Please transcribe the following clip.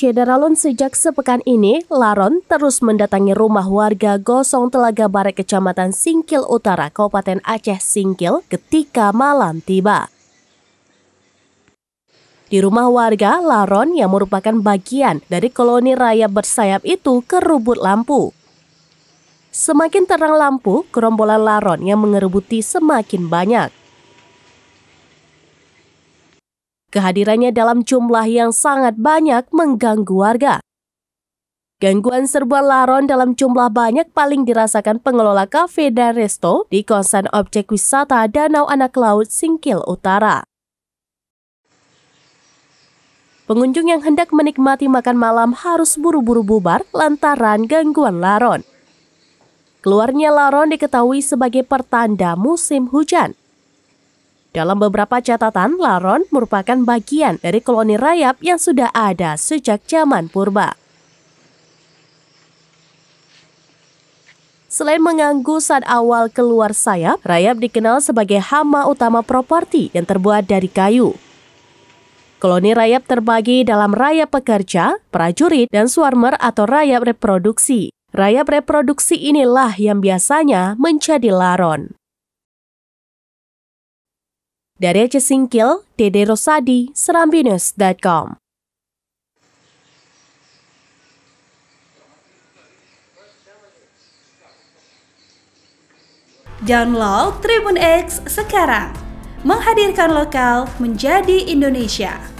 Syedaralun sejak sepekan ini, Laron terus mendatangi rumah warga Gosong Telaga Barek Kecamatan Singkil Utara, Kabupaten Aceh Singkil ketika malam tiba. Di rumah warga, Laron yang merupakan bagian dari koloni raya bersayap itu kerubut lampu. Semakin terang lampu, kerombolan Laron yang mengerubuti semakin banyak. Kehadirannya dalam jumlah yang sangat banyak mengganggu warga. Gangguan serbuan laron dalam jumlah banyak paling dirasakan pengelola kafe dan resto di kawasan objek wisata Danau Anak Laut Singkil Utara. Pengunjung yang hendak menikmati makan malam harus buru-buru bubar lantaran gangguan laron. Keluarnya laron diketahui sebagai pertanda musim hujan. Dalam beberapa catatan, laron merupakan bagian dari koloni rayap yang sudah ada sejak zaman purba. Selain mengganggu saat awal keluar sayap, rayap dikenal sebagai hama utama properti yang terbuat dari kayu. Koloni rayap terbagi dalam rayap pekerja, prajurit, dan swarmer atau rayap reproduksi. Rayap reproduksi inilah yang biasanya menjadi laron. Dari Aceh Singkil, Dede Rosadi, serambinus.com. Download Tribun X sekarang. Menghadirkan lokal menjadi Indonesia.